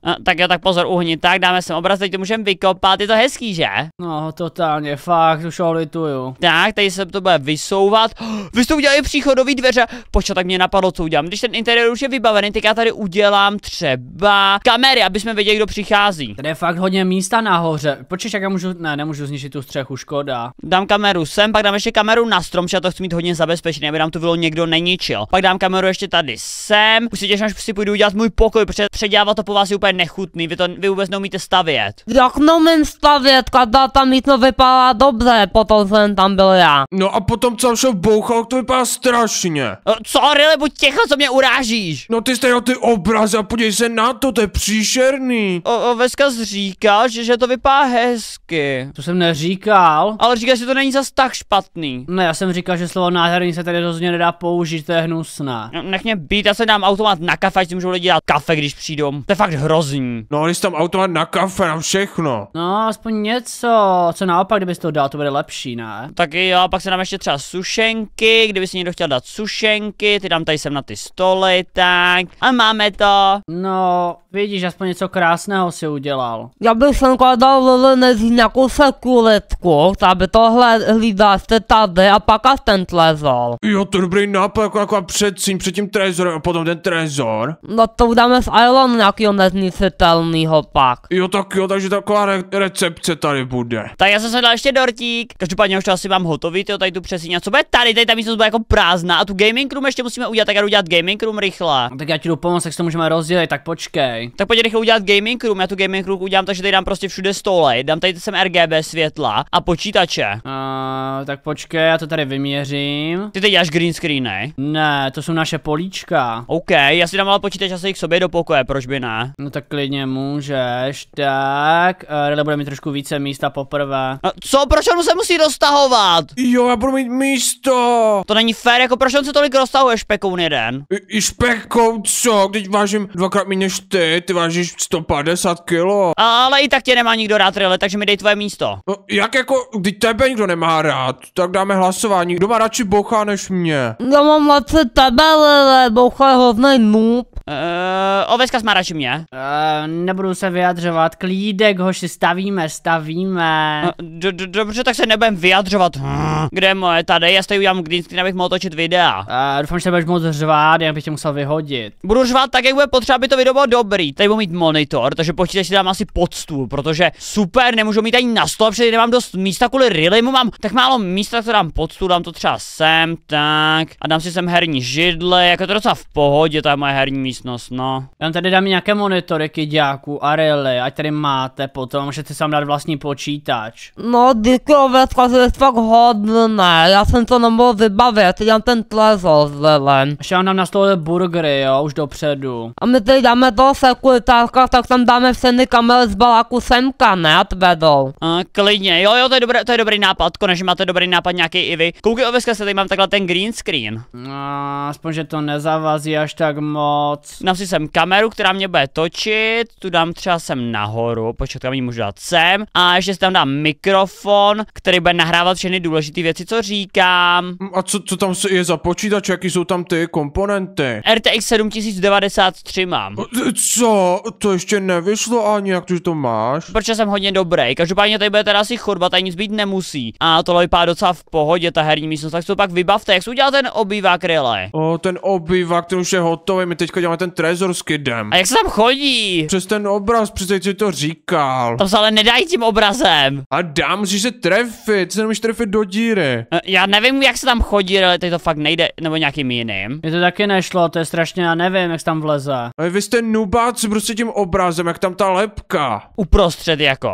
A, tak jo, tak pozor, uhni, tak dáme sem obraz, teď to můžeme vykopat, je to hezký, že? No, totálně, fakt, už ho lituju. Tak, tady se to bude vysouvat. Vy jste udělali příchodový dveře, počkat, tak mě napadlo, co udělám. Když ten interiér už je vybavený, tak já tady udělám třeba kamery, aby jsme věděli, kdo přichází. Tady je fakt hodně místa nahoře. Počkej, jak já můžu, ne, nemůžu zničit tu střechu, škoda. Dám kameru sem, pak dám ještě kameru na strom, že já to chci mít hodně zabezpečený, aby nám tu bylo někdo neničil. Pak dám kameru ještě tady sem. Už si těším, až si půjdu udělat můj pokoj, protože předělávat to po vás je úplně nechutný. Vy to vy vůbec neumíte stavět.
Jak neumím stavět, kada tam mít to vypadá dobře, potom jsem tam byl já. No a potom, co jsem bouchal, to vypadá strašně.
Co eh, Kryle, buď těcho, co mě urážíš. No ty jste na ty obraz a podívej se na to, to je příšerný. O, o Veska říká, že, že to vypadá hezky. To jsem neříkal. Ale říká, že to není zas tak špatný. Ne, já jsem říkal, že slovo nádherný se tady rozhodně nedá použít, to je hnusná. No, nech mě být, já se dám automat na kafe, že si lidi dát kafe, když přijdou. To je
fakt hrozný. No, jsi tam automat na kafe, na všechno.
No, aspoň něco, co naopak, kdybys to dal, to bude lepší, ne? Tak jo, pak se nám ještě třeba sušenky, kdyby si někdo chtěl dát sušenky, ty dám tady sem na ty stoly, tak. A máme to. No, Vidíš, aspoň něco krásného si udělal.
Já bych sem kladal než nějakou sekuritku, aby tohle hlídal jste tady a pak až ten tlezor.
Jo, to dobrý nápad, jako, jako předsím, před tím trezorem a potom ten trezor.
No to udáme z Island nějakého nezničitelného pak. Jo, tak jo, takže taková re
recepce tady bude. Tak já jsem se dal ještě dortík. Každopádně už to asi mám hotový, jo, tady tu přesně co bude tady, tady ta místnost bude jako prázdná a tu gaming room ještě musíme udělat, tak já jdu udělat gaming room rychle. No, tak já ti jdu pomoct, jak se můžeme rozdělit, tak počkej okay. Tak pojď rychle udělat gaming room, já tu gaming room udělám takže tady dám prostě všude stole, dám tady sem RGB světla a počítače. Uh, tak počkej, já to tady vyměřím. Ty teď děláš green screen, ne? Ne, to jsou naše políčka. OK, já si dám ale počítač asi k sobě do pokoje, proč by ne? No tak klidně můžeš, tak, uh, bude mít trošku více místa poprvé. No, co, proč on se musí roztahovat? Jo, já budu mít místo. To není fér, jako proč on se tolik roztahuje špekoun jeden? I, i špekou co, teď
vážím dvakrát méně než ty ty, vážíš 150 kilo.
ale i tak tě nemá nikdo rád, Rele, takže mi dej
tvoje místo. No, jak jako, když tebe nikdo nemá rád, tak dáme hlasování. Kdo má radši bocha než mě? Já
no, mám radši tebe, Rele, bocha je hovnej noob.
Uh, oveska má radši mě. Uh, nebudu se vyjadřovat, klídek, hoši, stavíme, stavíme. Uh, do, do, dobře, tak se nebudem vyjadřovat. Hmm. Kde moje tady? Já stojí udělám green screen, abych mohl točit videa. Uh, doufám, že budeš moc řvát, jak bych tě musel vyhodit. Budu řvát tak, jak bude potřeba, aby to video bylo dobré dobrý, tady budu mít monitor, takže počítač si dám asi pod stůl, protože super, nemůžu mít ani na stole, protože nemám dost místa kvůli Rilimu, mám tak málo místa, co dám pod stůl, dám to třeba sem, tak. A dám si sem herní židle, jako to docela v pohodě, ta moje herní místnost, no. Já tady dám nějaké monitory, kyďáku a Rily, ať tady máte potom, můžete si dát vlastní počítač.
No, díky, větka, je fakt hodné, já jsem to nemohl vybavit, já dám ten trezor, zelen. Ještě já dám na stole burgery, jo, už dopředu. A my tady dáme to se sekuritářka, tak tam dáme všechny kamely z baláku semka, ne? Vedou. Uh,
klidně, jo, jo, to je, dobrý, to je dobrý nápad, konečně máte dobrý nápad nějaký
i vy. Kouky oveska se tady
mám takhle ten green screen. No, aspoň, že to nezavazí až tak moc. Dám si sem kameru, která mě bude točit, tu dám třeba sem nahoru, počkat, kam ji můžu dát sem. A ještě si tam dám mikrofon, který bude nahrávat všechny důležité věci, co říkám. A co, co tam je za počítač, jaký jsou tam ty komponenty? RTX 7093 mám.
Co? To ještě nevyšlo, Ani, jak ty to máš?
Protože jsem hodně dobrý. Každopádně tady bude teda asi chodba, tady nic být nemusí. A tohle vypadá docela v pohodě, ta herní místnost. Tak si to pak vybavte. Jak jsi udělal ten obývák, Rile?
O, ten obývák, ten už je hotový, my teďka děláme ten trezor s kidem. A jak se tam chodí? Přes ten obraz, přece ti to říkal. To se ale nedají tím obrazem. A dám, musíš se trefit, se nemůžeš trefit do díry. A,
no, já nevím, jak se tam chodí, ale teď to fakt nejde, nebo nějakým jiným. Je to taky nešlo, to je strašně, já nevím, jak se tam vleze. A vy jste nuba práci prostě tím obrazem, jak tam ta lepka. Uprostřed jako.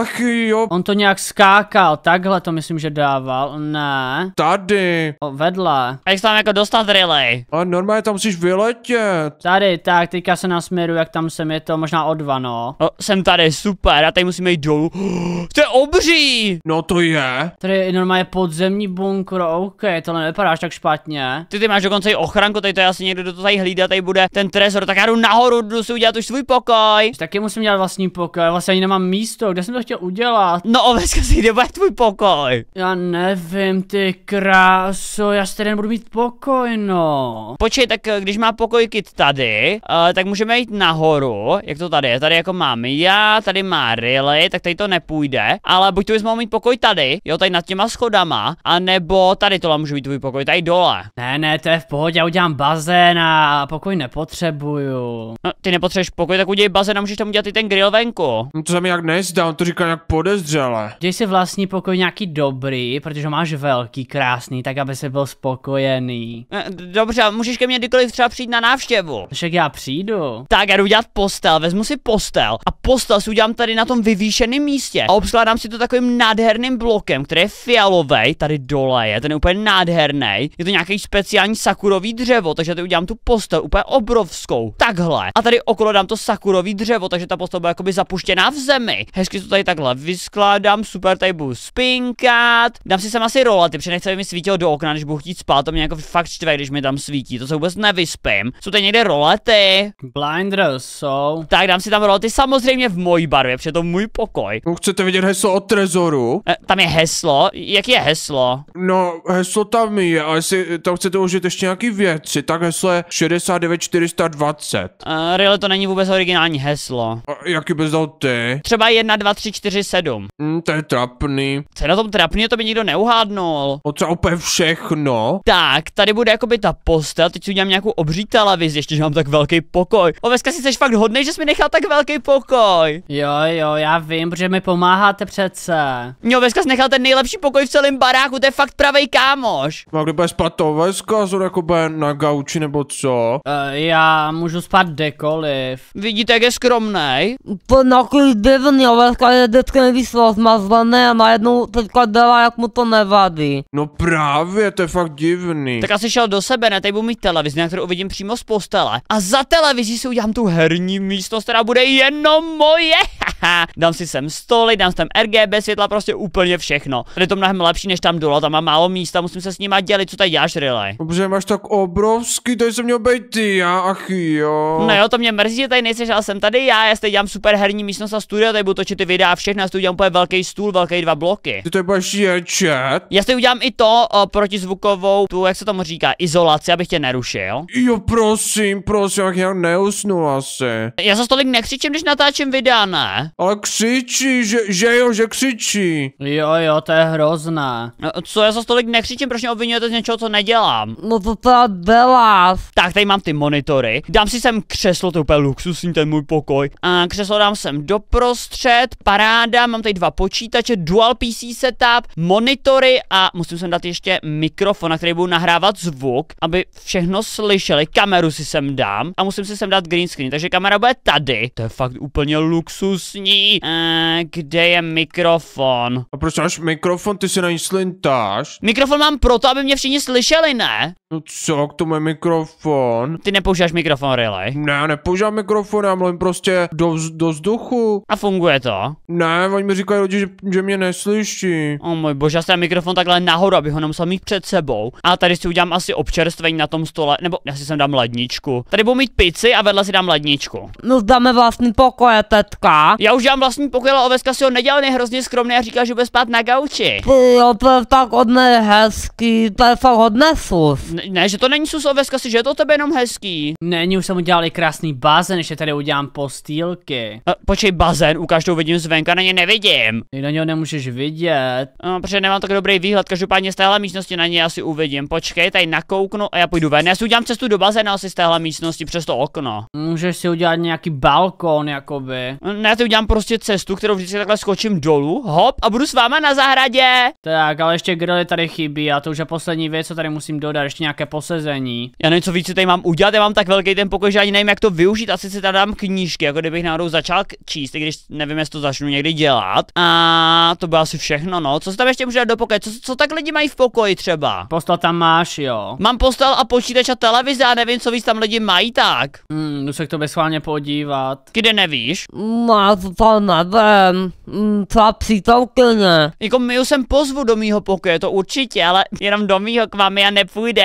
Ach jo. On to nějak skákal, takhle to myslím, že dával, ne. Tady. O, vedle. A jak se tam jako dostat relay? A normálně tam musíš vyletět. Tady, tak, teďka se nasměru, jak tam jsem, je to možná o dva, no. O, jsem tady, super, a tady musíme jít dolů. to je obří! No to je. Tady je normálně podzemní bunkr, ok, tohle nevypadáš tak špatně. Ty, ty máš dokonce i ochranku, tady to je asi někdo, kdo to tady hlídá, tady bude ten trezor, tak já jdu nahoru, jdu si si udělat už svůj pokoj. Už taky musím dělat vlastní pokoj, vlastně ani nemám místo, kde jsem to chtěl udělat? No oveska si, kde bude tvůj pokoj? Já nevím, ty kráso, já tady nebudu mít pokoj, no. Počkej, tak eh, když má pokoj Kit tady, uh, tak můžeme jít nahoru, jak to tady je, tady jako mám já, tady má Rily, tak tady to nepůjde, ale buď to bys mohl mít pokoj tady, jo, tady nad těma schodama, nebo tady tohle může být tvůj pokoj, tady dole. Ne, ne, to je v pohodě, já udělám bazén a pokoj nepotřebuju. No, ty ne nepotřebuješ pokoj, tak udělej bazén a můžeš tam udělat i ten grill venku. No to se mi jak nezdá, on to říká nějak podezřele. Děj si vlastní pokoj nějaký dobrý, protože máš velký, krásný, tak aby se byl spokojený. Eh, dobře, můžeš ke mně kdykoliv třeba přijít na návštěvu. Však já přijdu. Tak já jdu dělat postel, vezmu si postel a postel si udělám tady na tom vyvýšeném místě a obskládám si to takovým nádherným blokem, který je fialový, tady dole je, ten je úplně nádherný. Je to nějaký speciální sakurový dřevo, takže tady udělám tu postel úplně obrovskou. Takhle. A tady okolo dám to sakurový dřevo, takže ta postava bude jakoby zapuštěná v zemi. Hezky to tady takhle vyskládám, super, tady budu spinkat. Dám si sem asi rola, ty nechci, aby mi svítilo do okna, když budu chtít spát, to mě jako fakt čtve, když mi tam svítí, to se vůbec nevyspím. Jsou tady někde rolety? Blinders jsou. Tak dám si tam rolety samozřejmě v mojí barvě, protože to můj pokoj. No, chcete vidět heslo od trezoru? E, tam je heslo, jak je heslo?
No, heslo tam je, a jestli tam chcete užít ještě nějaký věci, tak heslo je 69420.
E, eh, Tohle to není vůbec originální heslo. A jaký bys dal ty? Třeba 1, 2, 3, 4, 7. Mm, to je trapný. Co je na tom trapný, to by nikdo neuhádnul. O co úplně všechno? Tak, tady bude jakoby ta postel, teď si udělám nějakou obří televizi, ještě že mám tak velký pokoj. Oveska, si seš fakt hodný, že jsi mi nechal tak velký pokoj. Jo, jo, já vím, že mi pomáháte přece. Jo, veska, jsi nechal ten nejlepší pokoj v celém baráku, to je fakt pravý kámoš. No, a kde
bude spát to Veska, jako na gauči nebo co?
Uh, já můžu spát dekol, cokoliv. Vidíte, jak
je skromný? To nějaký divný, ale je vždycky nejvíc rozmazlený a najednou teďka dělá, jak mu to nevadí. No právě, to je fakt divný. Tak
asi šel do sebe, ne, tady budu mít televizi, na kterou uvidím přímo z postele.
A za televizí si
udělám tu herní místnost, která bude jenom moje. ha, dám si sem stoly, dám si tam RGB světla, prostě úplně všechno. Tady je to mnohem lepší než tam dole, tam má málo místa, musím se s nima dělit, co tady děláš, Riley?
Dobře, máš tak obrovský, tady jsem měl být ty, já, ach jo. No jo,
to mě mrzí, že tady nejsi, ale jsem tady já, já tady dělám super herní místnost a studio, tady budu točit ty videa a všechno, já tady udělám úplně velký stůl, velký dva bloky. Ty tady baš ječet? Já si udělám i to o, protizvukovou, tu, jak se tomu říká, izolaci, abych tě nerušil.
Jo, prosím, prosím, jak já neusnu
asi. Já zase tolik nekřičím, když natáčím videa, ne? Ale křičí, že, že jo, že křičí. Jo, jo, to je hrozné. No, co já za tolik nekřičím, proč mě obvinujete z něčeho, co nedělám? No to ta byla. Tak, tady mám ty monitory. Dám si sem křeslo, to je úplně luxusní ten můj pokoj. A křeslo dám sem doprostřed, paráda, mám tady dva počítače, dual PC setup, monitory a musím sem dát ještě mikrofon, na který budu nahrávat zvuk, aby všechno slyšeli. Kameru si sem dám a musím si sem dát green screen, takže kamera bude tady. To je fakt úplně luxusní dnešní, uh, eh, kde je mikrofon. A proč máš mikrofon, ty si na ní slintáš? Mikrofon mám proto, aby mě všichni slyšeli,
ne? No co, k tomu je mikrofon. Ty nepoužíváš mikrofon, really? Ne, já nepoužívám mikrofon, já mluvím prostě do, vz, do vzduchu. A funguje to? Ne, oni mi říkají lidi,
že, že mě neslyší. O oh můj bože, já jsem mikrofon takhle nahoru, abych ho nemusel mít před sebou. A tady si udělám asi občerstvení na tom stole, nebo já si sem dám ledničku. Tady budu mít pici a vedle si dám ledničku.
No dáme vlastní pokoje, tetka. Já už dělám vlastní pokoje, ale oveska si ho nedělal, je hrozně skromný a říká, že bude spát na gauči. Jo, to je tak hodně hezký, to je fakt hodně sus
ne, že to není oveska, si, že je to tebe jenom hezký. Není, už jsem i krásný bazén, ještě tady udělám postýlky. A, počkej, bazén, U každou vidím zvenka, na ně nevidím. Ty na něho nemůžeš vidět. No, protože nemám tak dobrý výhled, každopádně z téhle místnosti na ně asi uvidím. Počkej, tady nakouknu a já půjdu ven. Já si udělám cestu do bazénu asi z téhle místnosti přes to okno. Můžeš si udělat nějaký balkon, jakoby. Ne, já si udělám prostě cestu, kterou vždycky takhle skočím dolů, hop, a budu s váma na zahradě. Tak, ale ještě grily tady chybí a to už je poslední věc, co tady musím dodat, ještě nějak nějaké posezení. Já nevím, co víc tady mám udělat, já mám tak velký ten pokoj, že ani nevím, jak to využít. Asi si tam dám knížky, jako kdybych náhodou začal číst, i když nevím, jestli to začnu někdy dělat. A to bylo asi všechno, no. Co se tam ještě může dát do pokoje? Co, co tak lidi mají v pokoji třeba? Postel tam máš, jo. Mám postel a počítač a televizi, a nevím, co víc tam lidi mají tak. Hmm, jdu se k tobě schválně podívat. Kde nevíš? No, to nevím. Hmm, třeba
přítelkyně.
Jako my už jsem pozvu do mýho pokoje, to určitě, ale jenom do mýho k vám já nepůjde.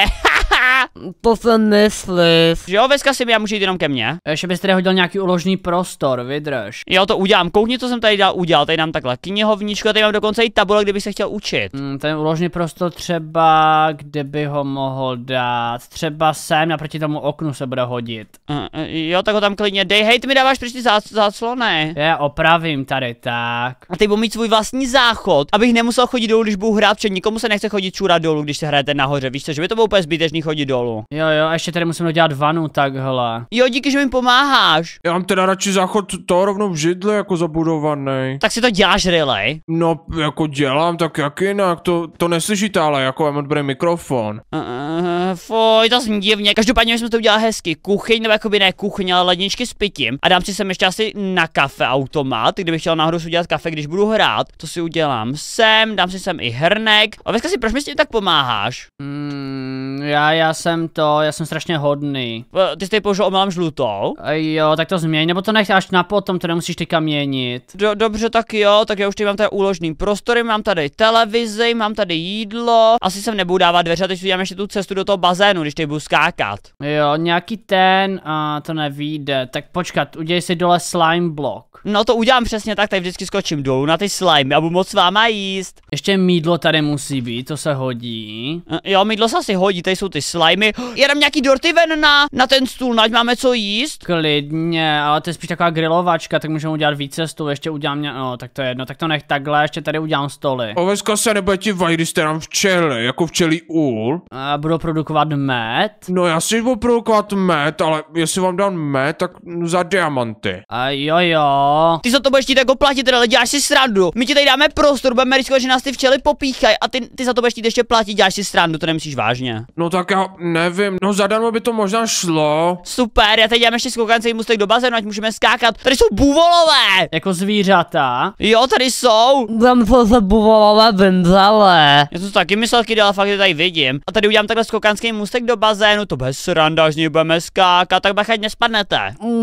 to se neslyš. Že jo, veska si já můžu jít jenom ke mně. Ještě eh, byste hodil nějaký uložný prostor, vydrž. Jo, to udělám. Koukni, co jsem tady dál udělal. Tady nám takhle knihovníčko, tady mám dokonce i tabule, kdyby se chtěl učit. Mm, ten uložný prostor třeba, kde by ho mohl dát. Třeba sem naproti tomu oknu se bude hodit. Uh, jo, tak ho tam klidně dej. Hej, ty mi dáváš přesně prostě záclony. Zá, Já opravím tady, tak. A ty budu mít svůj vlastní záchod, abych nemusel chodit dolů, když budu hrát, protože nikomu se nechce chodit čůra dolů, když se hrajete nahoře. Víš co, že by to bylo úplně zbytečný ní chodit dolů. Jo, jo, a ještě tady musím dělat vanu takhle. Jo, díky, že mi pomáháš. Já mám teda radši záchod to rovnou v židle jako zabudovaný. Tak si to děláš, Riley?
No, jako dělám, tak jak jinak, to, to neslyšíte, ale jako já mám dobrý mikrofon.
Uh, uh, eh, foj, to zní divně, každopádně jsme to udělali hezky, kuchyň nebo by ne kuchyň, ale ledničky s pitím. A dám si sem ještě asi na kafe automat, kdybych chtěl náhodou si udělat kafe, když budu hrát, to si udělám sem, dám si sem i hrnek. A si proč mi s tím tak pomáháš? Mm, já já, já jsem to, já jsem strašně hodný. Ty jsi tady použil omylem žlutou? A e, jo, tak to změň, nebo to nech až na potom, to nemusíš teďka měnit. Do, dobře, tak jo, tak já už tady mám tady úložný prostory, mám tady televizi, mám tady jídlo. Asi sem nebudu dávat dveře, teď udělám ještě tu cestu do toho bazénu, když tady budu skákat. Jo, nějaký ten, a to nevíde. Tak počkat, udělej si dole slime block. No to udělám přesně tak, tady vždycky skočím dolů na ty slime a budu moc s váma jíst. Ještě mídlo tady musí být, to se hodí. Hm, jo, mídlo se asi hodí, tady jsou ty ty slimy. Je tam nějaký dorty ven na, na ten stůl, nať máme co jíst? Klidně, ale to je spíš taková grilovačka, tak můžeme udělat více stůl, ještě udělám mě, no tak to je jedno, tak to nech takhle, ještě tady udělám stoly.
Oveska se nebo ti vajdy jste nám včely, jako včelí úl. A budu produkovat med? No já si budu produkovat med, ale jestli vám dám med, tak
za diamanty. A jo jo. Ty za to budeš chtít jako platit, ale děláš si srandu. My ti tady dáme prostor, budeme riskovat, že nás ty včely popíchají a ty, ty za to budeš chtít ještě platit, děláš si srandu, to nemyslíš vážně. No tak tak já nevím, no zadarmo by to možná šlo. Super, já teď dělám ještě skokanci mustek do bazénu, ať můžeme skákat. Tady jsou buvolové! Jako zvířata.
Jo, tady jsou. Tam jsou se buvolové vymzele. Já
jsem taky myslel, ale fakt, tady vidím. A tady udělám takhle skokanský mustek do bazénu, to bez sranda, až budeme skákat, tak bachať nespadnete.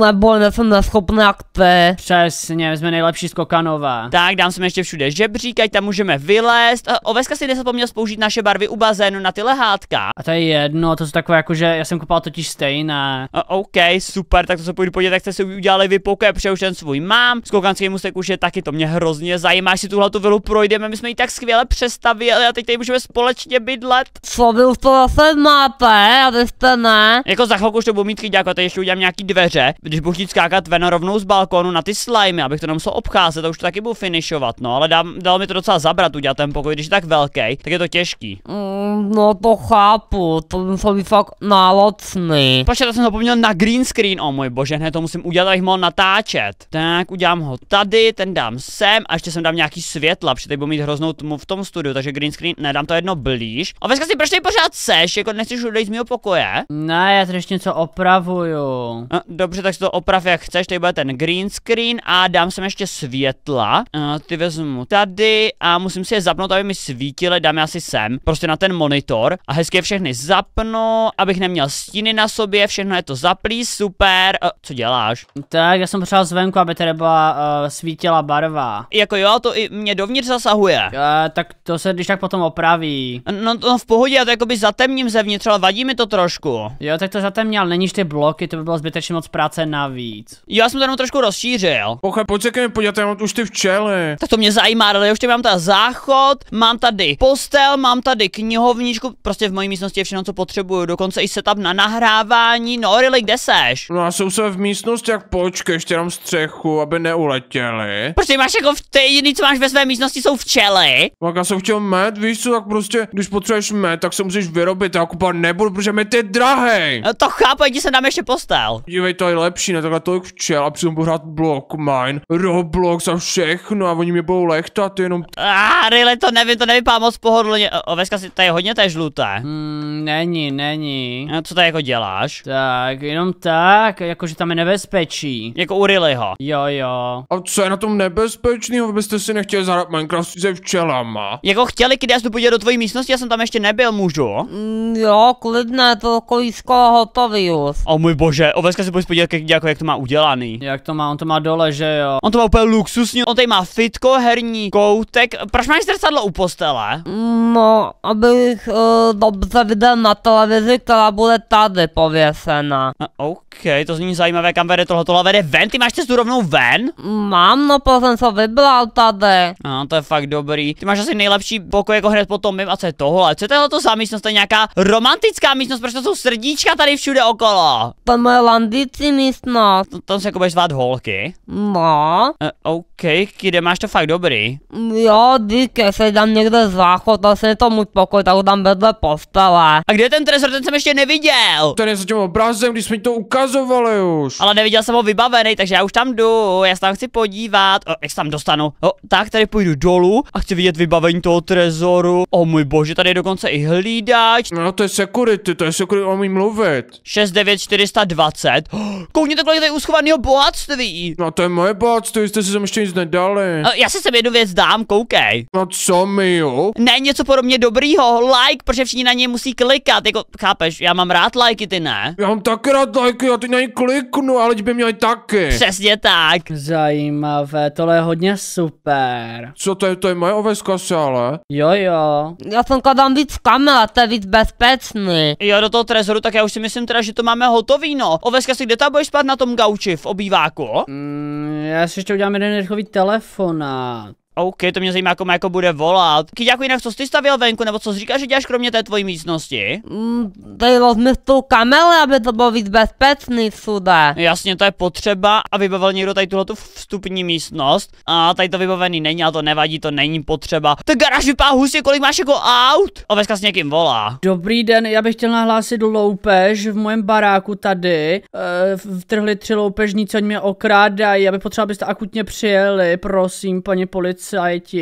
Nebo nejsem neschopný jak ty. Přesně, my jsme nejlepší skokanové. Tak, dám sem ještě všude žebřík, tam můžeme vylézt. Oveska si nezapomněl použít naše barvy u bazénu na ty lehátka. A to je jedno, to jsou takové jako, že já jsem kupoval totiž stejné. A, OK, super, tak to se půjdu podívat, Tak jste si udělali vy pokepře, už ten svůj mám. Skokanský musek už je taky, to mě hrozně zajímá, až si tuhle tu vilu projdeme, my jsme ji tak skvěle přestavili a teď tady můžeme společně bydlet. Co byl to zase máte, abyste ne? Jako za chvilku už to budu mít jako teď ještě udělám nějaký dveře, když budu chtít skákat ven rovnou z balkonu na ty slimy, abych to nemusel obcházet, To už to taky budu finišovat, no, ale dám, dal mi to docela zabrat udělat ten pokoj, když je tak velký, tak je to těžký.
Mm, no to chápu,
to musel být fakt Počkej, to jsem zapomněl na green screen, o můj bože, ne, to musím udělat, abych mohl natáčet. Tak, udělám ho tady, ten dám sem a ještě sem dám nějaký světla, protože teď budu mít hroznou tmu v tom studiu, takže green screen, ne, dám to jedno blíž. A veska si proč prostě tady pořád seš, jako nechceš odejít z mého pokoje? Ne, já tady ještě něco opravuju. A, no, dobře, tak si to oprav jak chceš, tady bude ten green screen a dám sem ještě světla. A ty vezmu tady a musím si je zapnout, aby mi svítily, dám je asi sem, prostě na ten monitor a hezky je všechny za zapnu, abych neměl stíny na sobě, všechno je to zaplý, super. Uh, co děláš? Tak, já jsem potřeboval zvenku, aby tady byla uh, svítila barva. Jako jo, to i mě dovnitř zasahuje. Uh, tak to se když tak potom opraví. No, no v pohodě, já to jakoby zatemním zevnitř, ale vadí mi to trošku. Jo, tak to zatemně, ale neníž ty bloky, to by bylo zbytečně moc práce navíc. Jo, já jsem to jenom trošku rozšířil. Pocha, pojď se ke mně podívat, já mám už ty včely. Tak to mě zajímá, ale ještě mám ta záchod, mám tady postel, mám tady knihovničku, prostě v mojí místnosti je všechno, co potřebuju, dokonce i setup na nahrávání. No, Rily, kde seš? No a jsou se v místnosti,
jak počkej, ještě jenom střechu, aby neuletěli.
ty máš jako v té jediný, co máš ve své
místnosti, jsou včely. Tak já jsem chtěl med, víš co, tak prostě, když potřebuješ med, tak se musíš vyrobit, já kupovat nebudu, protože mi ty drahej. No to chápu, jdi se nám ještě postel. Dívej, to je lepší, ne takhle tolik včel a přitom budu hrát blok mine, Roblox a všechno a oni mě budou lechtat
jenom. Ah, Rily, to nevím, to nevypadá moc pohodlně. Oveska si tady hodně té žluté. Hmm, není, není. A co tady jako děláš? Tak, jenom tak, jakože tam je nebezpečí. Jako u Rillyho. Jo, jo. A co je na tom nebezpečného? Byste si nechtěli zahrát Minecraft se včelama. Jako chtěli, když já jdu podívat do tvojí místnosti, já jsem tam ještě nebyl, můžu? Mm, jo, klidné, to kolísko hotový už. O můj bože, Oveska si pojď podívat, jak, jako, jak to má udělaný. Jak to má, on to má dole, že jo. On to má úplně luxusní, on tady má fitko, herní koutek. Proč máš zrcadlo u postele?
Mm, no, abych uh, dobře viděl na televizi, která bude tady pověsena. OK, to zní zajímavé, kam vede tohle, tohle vede ven, ty máš cestu rovnou ven? Mám, no protože jsem se vybral tady. A to je
fakt dobrý, ty máš asi nejlepší pokoj jako hned potom mým a co je tohle, co je tohle to za místnost, to je nějaká romantická místnost, protože to jsou srdíčka tady všude okolo.
To je moje landící místnost.
Tam se jako budeš zvát holky. No. A, e, OK. Okej, kde máš to fakt dobrý.
Jo, díky, tam někde z váchod, vlastně je to můj pokoj, tak tam vedle postele. A kde
je ten trezor, ten jsem ještě neviděl? Ten je za tím obrazem, když jsme to ukazovali už. Ale neviděl jsem ho vybavený, takže já už tam jdu, já se tam chci podívat. O, jak se tam dostanu? O, tak tady půjdu dolů a chci vidět vybavení toho trezoru. O můj bože, tady je dokonce i hlídač. No to je security, to je security, mi mluvit. 69420. Koukněte, to kolik tady uschovaného bohatství. No to je moje bohatství, jste si tam ještě nic nedali. A eh, já si sem jednu věc dám, koukej. No co mi jo? Ne, něco podobně dobrýho, like, protože všichni na něj musí klikat, jako, chápeš, já mám rád lajky, ty ne? Já mám taky rád lajky, já ty na něj kliknu, ale by měli taky. Přesně tak. Zajímavé, tohle je hodně super. Co to je, to je moje oveska se ale? Jo, jo.
Já jsem kladám víc a to je víc bezpečný.
Jo, do toho trezoru, tak já už si myslím teda, že to máme hotový, no. Oveska si kde ta budeš spát na tom gauči v obýváku? Mm, já si ještě udělám jeden rychlý rychlý telefonát. OK, to mě zajímá, jako jako bude volat. Když jako jinak co jsi stavěl venku, nebo co říkáš, že děláš kromě té tvojí místnosti? Mm,
tady jsme tu kamely, aby to bylo víc bezpečný všude. Jasně, to je
potřeba a vybavil někdo tady tuhle vstupní místnost. A tady to vybavený není, ale to nevadí, to není potřeba. Ten garáž vypadá hustě, kolik máš jako aut? Oveska s někým volá. Dobrý den, já bych chtěl nahlásit loupež v mém baráku tady. E, vtrhli tři loupežníci, oni mě okrádají, já bych potřeba, abyste akutně přijeli, prosím, paní policie policajti.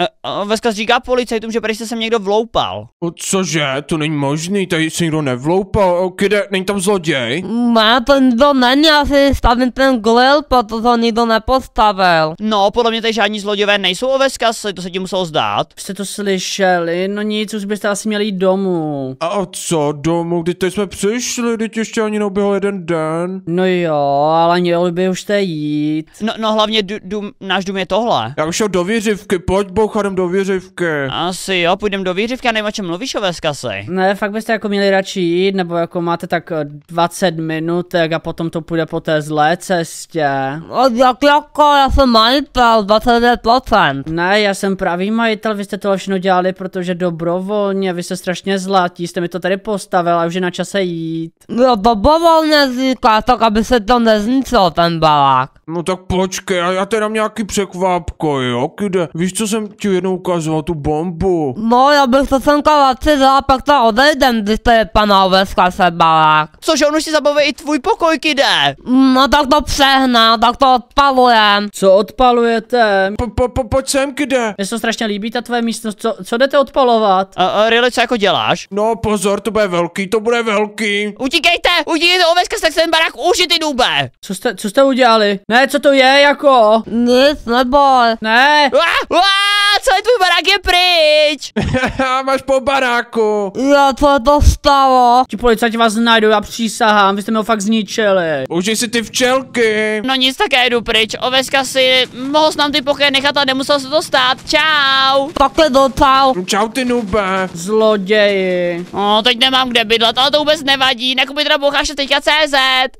E, a, a Veska říká policajtům, že prý se sem někdo vloupal. O, cože, to není možný,
tady se někdo nevloupal, kde, není tam zloděj?
Má to nikdo není, asi stavím ten glil, protože to nikdo nepostavil. No, podle mě tady žádní zlodějové nejsou o Veska,
to se ti muselo zdát. Jste to slyšeli, no nic, už byste asi měli jít domů. A, a
co domů, když teď jsme přišli, kdy ještě ani neuběhl jeden den. No jo, ale
měl by už jít. No, no hlavně dům, náš dům je tohle. Já už od do věřivky, pojď boucharem do věřivky. Asi jo, půjdem do věřivky, já nevím, o čem mluvíš o Veskase. Ne, fakt byste jako měli radši jít, nebo jako máte tak 20 eh, minutek a potom to půjde po té zlé cestě. No, jak jako, já jsem majitel, 29%. Ne, já jsem pravý majitel, vy jste to všechno dělali, protože dobrovolně, vy jste strašně zlatí, jste mi to tady postavil a už je na čase jít.
No, dobrovolně říká, tak aby se to nezničilo, ten balák. No tak počkej, já, já teda nějaký překvapko, jo? taky jde. Víš, co jsem ti jednou ukazoval, tu bombu? No, já bych to sem radši a pak to odejdem, když to je pana Oveska se balák. Cože, on už si zabavuje i tvůj pokoj, kde? No tak to přehná, tak to odpalujem. Co odpalujete? Po, po, po, pojď sem, kde?
Mně se strašně líbí ta tvoje místnost, co, co jdete odpalovat? A, a Rili, co jako děláš? No pozor, to bude velký, to bude velký. Utíkejte, utíkejte, Oveska se ten barák ty dube.
Co jste, co jste udělali? Ne, co to je jako? Nic, neboj. Ne, Uá, uá, celý tvůj barák je pryč! Máš po baráku! Já, no, je to
stalo? Ti policajti vás najdou, já přísahám, vy jste mi ho fakt zničili. Už si ty včelky! No nic, tak já jdu pryč, oveska si, mohl nám ty poché nechat a nemusel se to stát, čau! Takhle dotal. Čau ty nube. Zloději. No, teď nemám kde bydlet, ale to vůbec nevadí, nakupit teda bocháše teďka CZ.